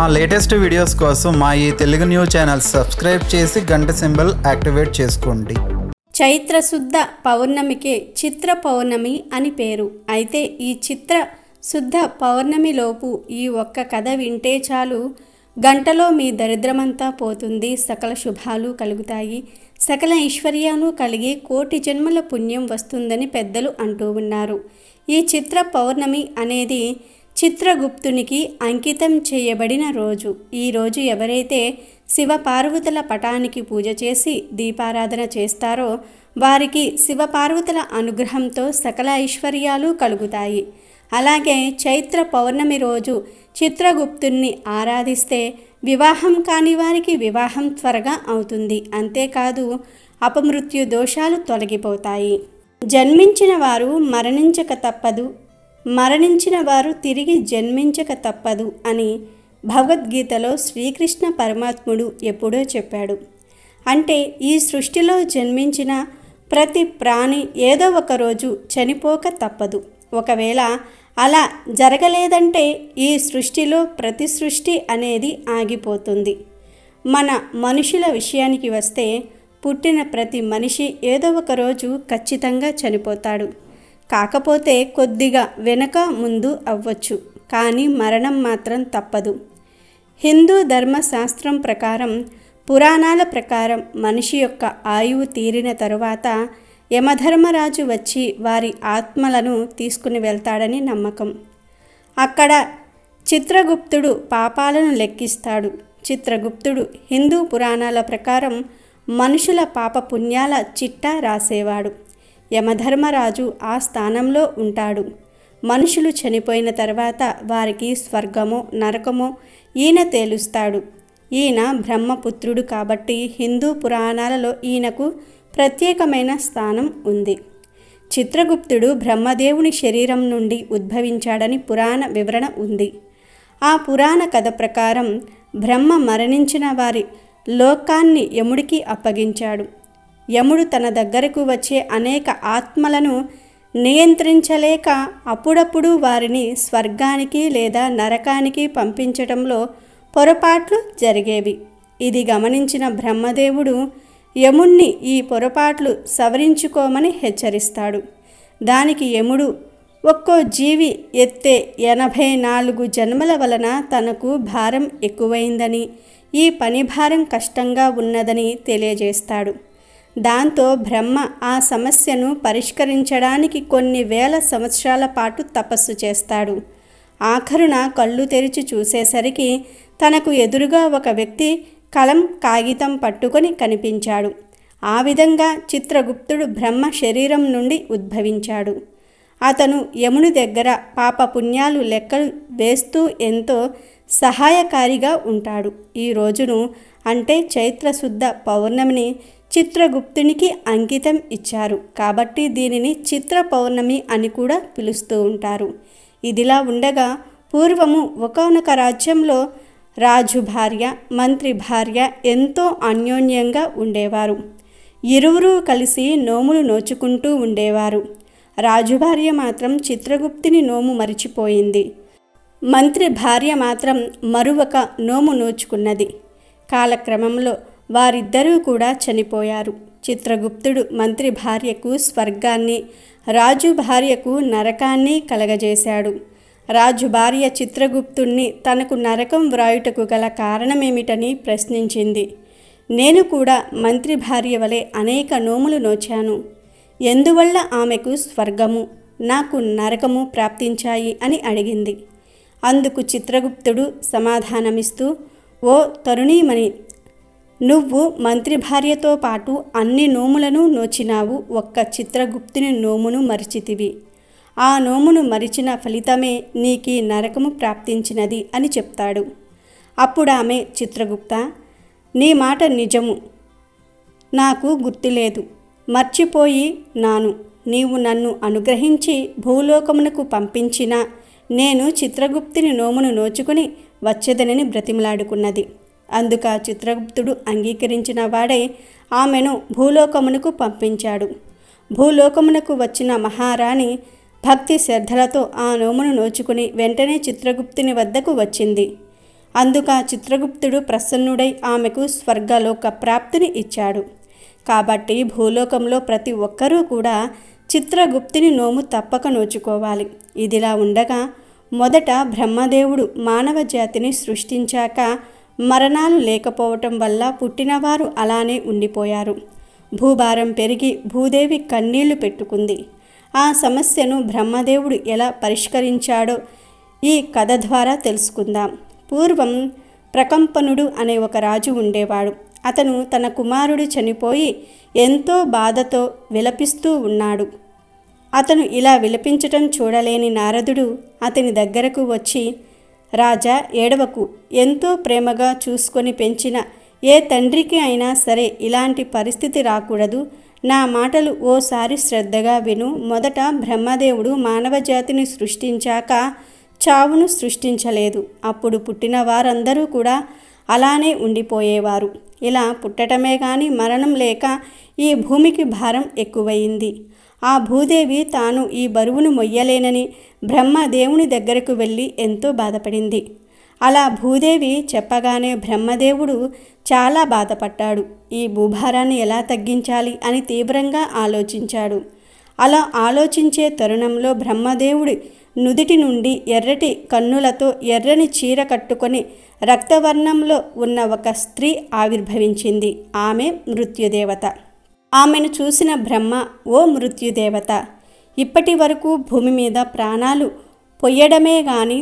మా latest videos కోసం మా ఈ తెలుగు న్యూస్ ఛానల్ సబ్స్క్రైబ్ చేసి గంట సింబల్ యాక్టివేట్ చేసుకోండి చైత్ర శుద్ధ పౌర్ణమికే చిత్ర పౌర్ణమి అని పేరు అయితే ఈ చిత్ర శుద్ధ పౌర్ణమిలోపు ఈ ఒక్క కథ వింటే చాలు గంటలో మీ దరిద్రమంతా పోతుంది సకల శుభాలు కలుగుతాయి సకల ఐశ్వర్యాలు కలిగి కోటి జన్మల పుణ్యం వస్తుందని పెద్దలు అంటూ ఉన్నారు ఈ చిత్ర పౌర్ణమి అనేది చిత్రగుప్తునికి అంకితం చేయబడిన రోజు ఈరోజు ఎవరైతే శివపార్వతుల పటానికి పూజ చేసి దీపారాధన చేస్తారో వారికి శివపార్వతుల అనుగ్రహంతో సకల ఐశ్వర్యాలు కలుగుతాయి అలాగే చైత్ర పౌర్ణమి రోజు చిత్రగుప్తుణ్ణి ఆరాధిస్తే వివాహం కాని వారికి వివాహం త్వరగా అవుతుంది అంతేకాదు అపమృత్యు దోషాలు తొలగిపోతాయి జన్మించిన వారు మరణించక తప్పదు మరణించిన వారు తిరిగి జన్మించక తప్పదు అని భగవద్గీతలో శ్రీకృష్ణ పరమాత్ముడు ఎప్పుడో చెప్పాడు అంటే ఈ సృష్టిలో జన్మించిన ప్రతి ప్రాణి ఏదో ఒక రోజు చనిపోక తప్పదు ఒకవేళ అలా జరగలేదంటే ఈ సృష్టిలో ప్రతి సృష్టి అనేది ఆగిపోతుంది మన మనుషుల విషయానికి వస్తే పుట్టిన ప్రతి మనిషి ఏదో ఒక రోజు ఖచ్చితంగా చనిపోతాడు కాకపోతే కొద్దిగా వెనక ముందు అవ్వచ్చు కానీ మరణం మాత్రం తప్పదు హిందూ ధర్మశాస్త్రం ప్రకారం పురాణాల ప్రకారం మనిషి యొక్క ఆయువు తీరిన తరువాత యమధర్మరాజు వచ్చి వారి ఆత్మలను తీసుకుని వెళ్తాడని నమ్మకం అక్కడ చిత్రగుప్తుడు పాపాలను లెక్కిస్తాడు చిత్రగుప్తుడు హిందూ పురాణాల ప్రకారం మనుషుల పాప పుణ్యాల చిట్టా రాసేవాడు యమధర్మరాజు ఆ స్థానంలో ఉంటాడు మనుషులు చనిపోయిన తర్వాత వారికి స్వర్గమో నరకమో ఈయన తేలుస్తాడు ఈయన బ్రహ్మపుత్రుడు కాబట్టి హిందూ పురాణాలలో ఈయనకు ప్రత్యేకమైన స్థానం ఉంది చిత్రగుప్తుడు బ్రహ్మదేవుని శరీరం నుండి ఉద్భవించాడని పురాణ వివరణ ఉంది ఆ పురాణ కథ ప్రకారం బ్రహ్మ మరణించిన వారి లోకాన్ని యముడికి అప్పగించాడు యముడు తన దగ్గరకు వచ్చే అనేక ఆత్మలను నియంత్రించలేక అప్పుడప్పుడు వారిని స్వర్గానికి లేదా నరకానికి పంపించటంలో పొరపాట్లు జరిగేవి ఇది గమనించిన బ్రహ్మదేవుడు యముణ్ణి ఈ పొరపాట్లు సవరించుకోమని హెచ్చరిస్తాడు దానికి యముడు ఒక్కో జీవి ఎత్తే ఎనభై నాలుగు జన్మల వలన తనకు భారం ఎక్కువైందని ఈ పని భారం కష్టంగా ఉన్నదని తెలియజేస్తాడు దాంతో బ్రహ్మ ఆ సమస్యను పరిష్కరించడానికి కొన్ని వేల సంవత్సరాల పాటు తపస్సు చేస్తాడు ఆఖరున కళ్ళు తెరిచి చూసేసరికి తనకు ఎదురుగా ఒక వ్యక్తి కలం కాగితం పట్టుకొని కనిపించాడు ఆ విధంగా చిత్రగుప్తుడు బ్రహ్మ శరీరం నుండి ఉద్భవించాడు అతను యముని దగ్గర పాప పుణ్యాలు లెక్కలు వేస్తూ ఎంతో సహాయకారిగా ఉంటాడు ఈ రోజును అంటే చైత్రశుద్ధ పౌర్ణమిని చిత్రగుప్తునికి అంకితం ఇచ్చారు కాబట్టి దీనిని చిత్ర పౌర్ణమి అని కూడా పిలుస్తూ ఉంటారు ఇదిలా ఉండగా పూర్వము ఒకనొక రాజ్యంలో రాజు భార్య మంత్రి భార్య ఎంతో అన్యోన్యంగా ఉండేవారు ఇరువురూ కలిసి నోములు నోచుకుంటూ ఉండేవారు రాజు భార్య మాత్రం చిత్రగుప్తిని నోము మరిచిపోయింది మంత్రి భార్య మాత్రం మరొక నోము నోచుకున్నది కాలక్రమంలో వారిద్దరూ కూడా చనిపోయారు చిత్రగుప్తుడు మంత్రి భార్యకు స్వర్గాన్ని రాజు భార్యకు నరకాన్ని కలగజేశాడు రాజు భార్య చిత్రగుప్తుణ్ణి తనకు నరకం వ్రాయుటకు గల కారణమేమిటని ప్రశ్నించింది నేను కూడా మంత్రి భార్య వలె అనేక నోములు నోచాను ఎందువల్ల ఆమెకు స్వర్గము నాకు నరకము ప్రాప్తించాయి అని అడిగింది అందుకు చిత్రగుప్తుడు సమాధానమిస్తూ ఓ తరుణీమణి నువ్వు మంత్రి భార్యతో పాటు అన్ని నోములను నోచినావు ఒక్క చిత్రగుప్తుని నోమును మరిచితివి ఆ నోమును మరిచిన ఫలితమే నీకీ నరకము ప్రాప్తించినది అని చెప్తాడు అప్పుడామె చిత్రగుప్త నీ మాట నిజము నాకు గుర్తులేదు మర్చిపోయి నాను నీవు నన్ను అనుగ్రహించి భూలోకమునకు పంపించినా నేను చిత్రగుప్తిని నోమును నోచుకుని వచ్చేదనని బ్రతిమలాడుకున్నది అందుక చిత్రగుప్తుడు అంగీకరించిన వాడే ఆమెను భూలోకమునకు పంపించాడు భూలోకమునకు వచ్చిన మహారాణి భక్తి శ్రద్ధలతో ఆ నోమును నోచుకుని వెంటనే చిత్రగుప్తుని వద్దకు వచ్చింది అందుక చిత్రగుప్తుడు ప్రసన్నుడై ఆమెకు స్వర్గలోక ప్రాప్తిని ఇచ్చాడు కాబట్టి భూలోకంలో ప్రతి ఒక్కరూ కూడా చిత్రగుప్తిని నోము తప్పక నోచుకోవాలి ఇదిలా ఉండగా మొదట బ్రహ్మదేవుడు మానవ జాతిని సృష్టించాక మరణాలు లేకపోవటం వల్ల పుట్టినవారు అలానే ఉండిపోయారు భూభారం పెరిగి భూదేవి కన్నీళ్లు పెట్టుకుంది ఆ సమస్యను బ్రహ్మదేవుడు ఎలా పరిష్కరించాడో ఈ కథ ద్వారా తెలుసుకుందాం పూర్వం ప్రకంపనుడు అనే ఒక రాజు ఉండేవాడు అతను తన కుమారుడు చనిపోయి ఎంతో బాధతో విలపిస్తూ ఉన్నాడు అతను ఇలా విలపించటం చూడలేని నారదుడు అతని దగ్గరకు వచ్చి రాజా ఏడవకు ఎంతో ప్రేమగా చూసుకొని పెంచిన ఏ తండ్రికి అయినా సరే ఇలాంటి పరిస్థితి రాకూడదు నా మాటలు ఓసారి శ్రద్ధగా విను మొదట బ్రహ్మదేవుడు మానవజాతిని సృష్టించాక చావును సృష్టించలేదు అప్పుడు పుట్టిన వారందరూ కూడా అలానే ఉండిపోయేవారు ఇలా పుట్టటమే కానీ మరణం లేక ఈ భూమికి భారం ఎక్కువయింది ఆ భూదేవి తాను ఈ బరువును మొయ్యలేనని బ్రహ్మ దేవుని దగ్గరకు వెళ్ళి ఎంతో బాధపడింది అలా భూదేవి చెప్పగానే బ్రహ్మదేవుడు చాలా బాధపడ్డాడు ఈ భూభారాన్ని ఎలా తగ్గించాలి అని తీవ్రంగా ఆలోచించాడు అలా ఆలోచించే తరుణంలో బ్రహ్మదేవుడి నుదిటి నుండి ఎర్రటి కన్నులతో ఎర్రని చీర కట్టుకొని రక్తవర్ణంలో ఉన్న ఒక స్త్రీ ఆవిర్భవించింది ఆమె మృత్యుదేవత ఆమెను చూసిన బ్రహ్మ ఓ మృత్యుదేవత ఇప్పటి వరకు భూమి మీద ప్రాణాలు పొయ్యడమే గాని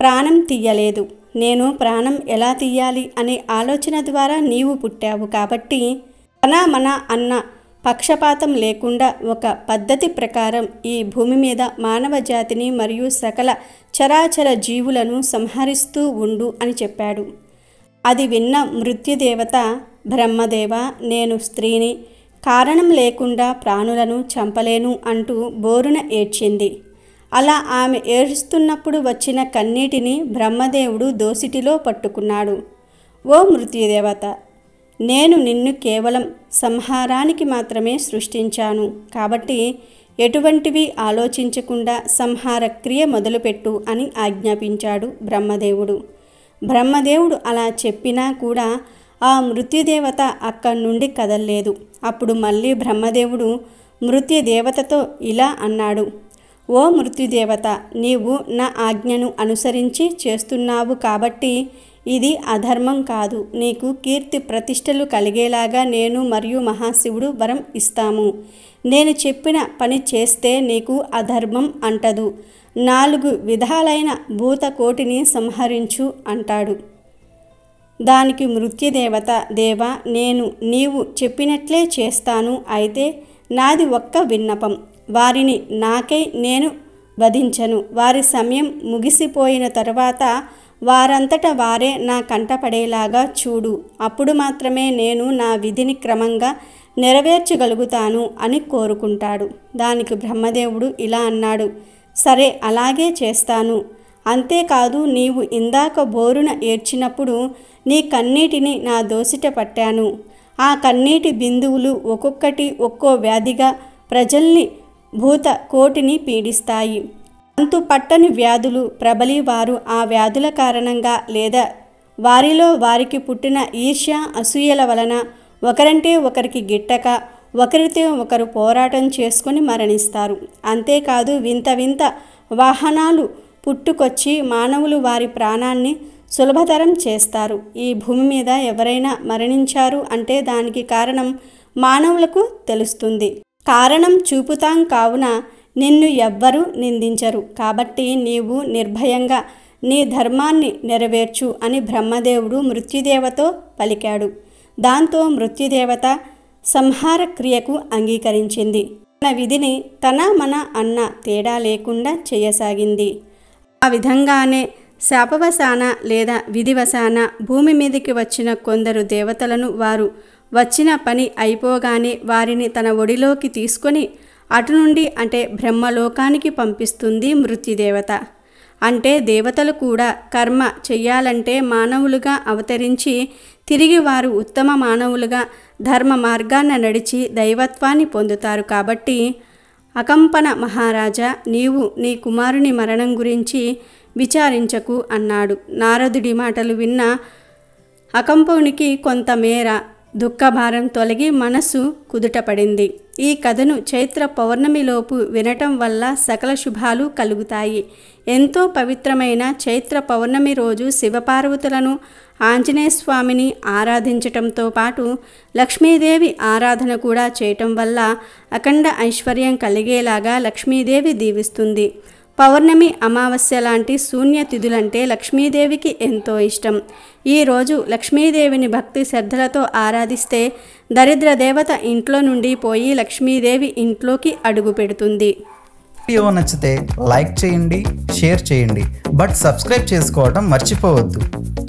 ప్రాణం తీయలేదు నేను ప్రాణం ఎలా తీయాలి అనే ఆలోచన ద్వారా నీవు పుట్టావు కాబట్టి మన అన్న పక్షపాతం లేకుండా ఒక పద్ధతి ప్రకారం ఈ భూమి మీద మానవ జాతిని మరియు సకల చరాచర జీవులను సంహరిస్తూ ఉండు అని చెప్పాడు అది విన్న మృత్యుదేవత బ్రహ్మదేవ నేను స్త్రీని కారణం లేకుండా ప్రాణులను చంపలేను అంటూ బోరున ఏడ్చింది అలా ఆమె ఏడుస్తున్నప్పుడు వచ్చిన కన్నీటిని బ్రహ్మదేవుడు దోసిటిలో పట్టుకున్నాడు ఓ మృత్యుదేవత నేను నిన్ను కేవలం సంహారానికి మాత్రమే సృష్టించాను కాబట్టి ఎటువంటివి ఆలోచించకుండా సంహార క్రియ మొదలుపెట్టు అని ఆజ్ఞాపించాడు బ్రహ్మదేవుడు బ్రహ్మదేవుడు అలా చెప్పినా కూడా ఆ మృత్యుదేవత అక్కడి నుండి కదల్లేదు అప్పుడు మళ్ళీ బ్రహ్మదేవుడు మృత్యుదేవతతో ఇలా అన్నాడు ఓ మృత్యుదేవత నీవు నా ఆజ్ఞను అనుసరించి చేస్తున్నావు కాబట్టి ఇది అధర్మం కాదు నీకు కీర్తి ప్రతిష్టలు కలిగేలాగా నేను మరియు మహాశివుడు వరం ఇస్తాము నేను చెప్పిన పని చేస్తే నీకు అధర్మం అంటదు నాలుగు విధాలైన భూతకోటిని సంహరించు అంటాడు దానికి మృత్యుదేవత దేవ నేను నీవు చెప్పినట్లే చేస్తాను అయితే నాది ఒక్క విన్నపం వారిని నాకై నేను వధించను వారి సమయం ముగిసిపోయిన తర్వాత వారంతట వారే నా కంటపడేలాగా చూడు అప్పుడు మాత్రమే నేను నా విధిని క్రమంగా నెరవేర్చగలుగుతాను అని కోరుకుంటాడు దానికి బ్రహ్మదేవుడు ఇలా అన్నాడు సరే అలాగే చేస్తాను అంతేకాదు నీవు ఇందాక బోరున ఏడ్చినప్పుడు నీ కన్నీటిని నా దోసిట పట్టాను ఆ కన్నీటి బిందువులు ఒక్కొక్కటి ఒక్కో వ్యాధిగా ప్రజల్ని భూత కోటిని పీడిస్తాయి అంతు పట్టని వ్యాధులు ప్రబలి వారు ఆ వ్యాధుల కారణంగా లేదా వారిలో వారికి పుట్టిన ఈర్ష్య అసూయల వలన ఒకరంటే ఒకరికి గిట్టక ఒకరితో ఒకరు పోరాటం చేసుకుని మరణిస్తారు అంతేకాదు వింత వింత వాహనాలు పుట్టుకొచ్చి మానవులు వారి ప్రాణాన్ని సులభతరం చేస్తారు ఈ భూమి మీద ఎవరైనా మరణించారు అంటే దానికి కారణం మానవులకు తెలుస్తుంది కారణం చూపుతాం కావున నిన్ను ఎవ్వరూ నిందించరు కాబట్టి నీవు నిర్భయంగా నీ ధర్మాన్ని నెరవేర్చు అని బ్రహ్మదేవుడు మృత్యుదేవతో పలికాడు దాంతో మృత్యుదేవత సంహార క్రియకు అంగీకరించింది తన విధిని తన మన అన్న తేడా లేకుండా చేయసాగింది ఆ విధంగానే శాపవశాన లేదా విధివశాన భూమి మీదకి వచ్చిన కొందరు దేవతలను వారు వచ్చిన పని అయిపోగానే వారిని తన ఒడిలోకి తీసుకొని అటు నుండి అంటే బ్రహ్మలోకానికి పంపిస్తుంది మృత్యుదేవత అంటే దేవతలు కూడా కర్మ చెయ్యాలంటే మానవులుగా అవతరించి తిరిగి వారు ఉత్తమ మానవులుగా ధర్మ మార్గాన నడిచి దైవత్వాన్ని పొందుతారు కాబట్టి అకంపన మహారాజా నీవు నీ కుమారుని మరణం గురించి విచారించకు అన్నాడు నారదుడి మాటలు విన్న అకంపవునికి కొంతమేర దుఃఖభారం తొలగి మనసు కుదుటపడింది ఈ కథను చైత్ర పౌర్ణమిలోపు వినటం వల్ల సకల శుభాలు కలుగుతాయి ఎంతో పవిత్రమైన చైత్ర పౌర్ణమి రోజు శివపార్వతులను ఆంజనేయ స్వామిని ఆరాధించటంతో పాటు లక్ష్మీదేవి ఆరాధన కూడా చేయటం వల్ల అఖండ ఐశ్వర్యం కలిగేలాగా లక్ష్మీదేవి దీవిస్తుంది పౌర్ణమి అమావాస్య లాంటి శూన్య తిథులంటే లక్ష్మీదేవికి ఎంతో ఇష్టం ఈరోజు లక్ష్మీదేవిని భక్తి శ్రద్ధలతో ఆరాధిస్తే దరిద్ర దేవత ఇంట్లో నుండి పోయి లక్ష్మీదేవి ఇంట్లోకి అడుగు పెడుతుంది వీడియో నచ్చితే లైక్ చేయండి షేర్ చేయండి బట్ సబ్స్క్రైబ్ చేసుకోవడం మర్చిపోవద్దు